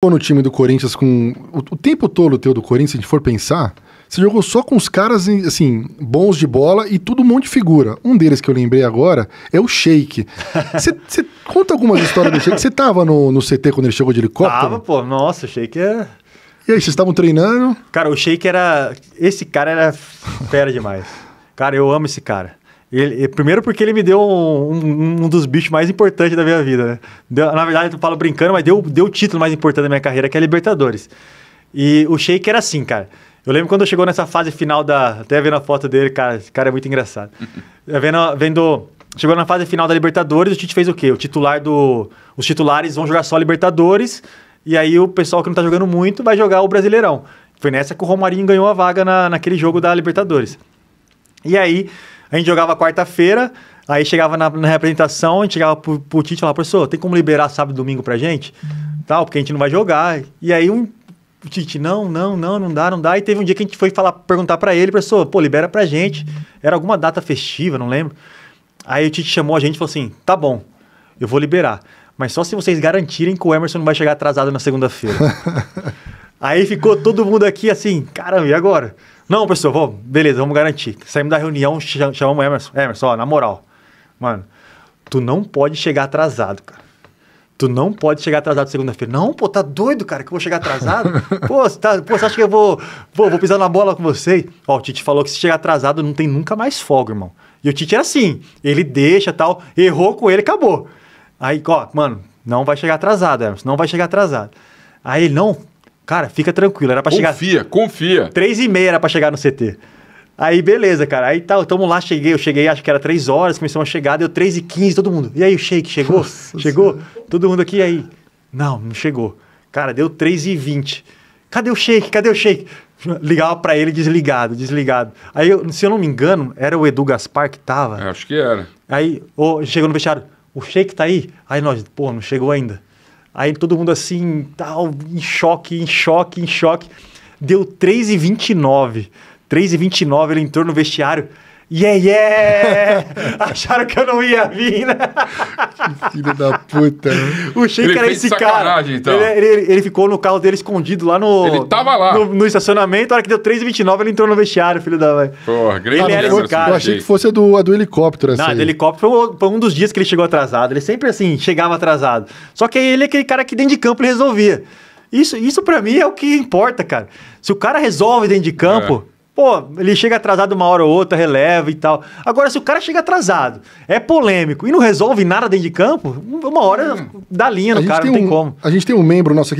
Jogou no time do Corinthians com. O, o tempo todo teu do Corinthians, se a gente for pensar, você jogou só com os caras, assim, bons de bola e tudo um monte de figura. Um deles que eu lembrei agora é o Sheik. Você conta algumas histórias do Sheik. Você tava no, no CT quando ele chegou de helicóptero? Tava, pô. Nossa, o Sheik é. E aí, vocês estavam treinando? Cara, o Sheik era. Esse cara era fera demais. Cara, eu amo esse cara. Ele, primeiro porque ele me deu um, um dos bichos mais importantes da minha vida, né? Deu, na verdade, eu falo brincando, mas deu, deu o título mais importante da minha carreira, que é a Libertadores. E o Sheik era assim, cara. Eu lembro quando chegou nessa fase final da... Até vendo a foto dele, cara, esse cara é muito engraçado. É, vendo, vendo... Chegou na fase final da Libertadores, o Tite fez o quê? O titular do... Os titulares vão jogar só a Libertadores, e aí o pessoal que não tá jogando muito vai jogar o Brasileirão. Foi nessa que o Romarinho ganhou a vaga na, naquele jogo da Libertadores. E aí a gente jogava quarta-feira, aí chegava na, na, representação, a gente chegava pro, pro Tite e falava, professor, tem como liberar sábado e domingo pra gente? Uhum. Tal, porque a gente não vai jogar. E aí um, o Tite, não, não, não, não dá, não dá. E teve um dia que a gente foi falar, perguntar para ele, professor, pô, libera pra gente. Era alguma data festiva, não lembro. Aí o Tite chamou a gente e falou assim: tá bom, eu vou liberar. Mas só se vocês garantirem que o Emerson não vai chegar atrasado na segunda-feira. Aí ficou todo mundo aqui assim, caramba, e agora? Não, pessoal, vamos beleza, vamos garantir. Saímos da reunião, chamamos o Emerson. Emerson, ó, na moral, mano, tu não pode chegar atrasado, cara. Tu não pode chegar atrasado segunda-feira. Não, pô, tá doido, cara, que eu vou chegar atrasado? pô, você tá, pô, você acha que eu vou, vou, vou pisar na bola com você? Ó, o Tite falou que se chegar atrasado não tem nunca mais folga, irmão. E o Tite era assim, ele deixa tal, errou com ele, acabou. Aí, ó, mano, não vai chegar atrasado, Emerson, não vai chegar atrasado. Aí ele, não, Cara, fica tranquilo, era pra confia, chegar. Confia, confia. Três e meia era pra chegar no CT. Aí, beleza, cara. Aí tal, tá, tamo lá, cheguei. Eu cheguei, acho que era três horas, começou a chegar, deu três e quinze todo mundo. E aí, o Shake chegou? Nossa chegou? Senhora. Todo mundo aqui, e aí? Não, não chegou. Cara, deu três e vinte. Cadê o Shake? Cadê o Shake? Ligava para ele desligado, desligado. Aí, eu, se eu não me engano, era o Edu Gaspar que tava. É, acho que era. Aí, oh, chegou no vestiário, o Shake tá aí? Aí nós, pô, não chegou ainda. Aí todo mundo assim, tal, em choque, em choque, em choque. Deu 3 3,29 29 3 ele entrou no vestiário. Yeah, yeah! Acharam que eu não ia vir, né? Que filho da puta. Né? O Sheik era esse cara. Então. Ele, ele, ele, ficou no carro dele escondido lá no. Ele tava lá. No, no estacionamento, a hora que deu 3,29, ele entrou no vestiário, filho da mãe. Porra, grande ele era esse cara. Eu achei que fosse a do, a do helicóptero, assim. Não, do helicóptero foi um, foi um dos dias que ele chegou atrasado. Ele sempre, assim, chegava atrasado. Só que ele é aquele cara que dentro de campo ele resolvia. Isso, isso para mim é o que importa, cara. Se o cara resolve dentro de campo. É Pô, ele chega atrasado uma hora ou outra, releva e tal. Agora, se o cara chega atrasado, é polêmico e não resolve nada dentro de campo, uma hora hum. dá linha no cara, não tem um, como. A gente tem um membro nosso aqui.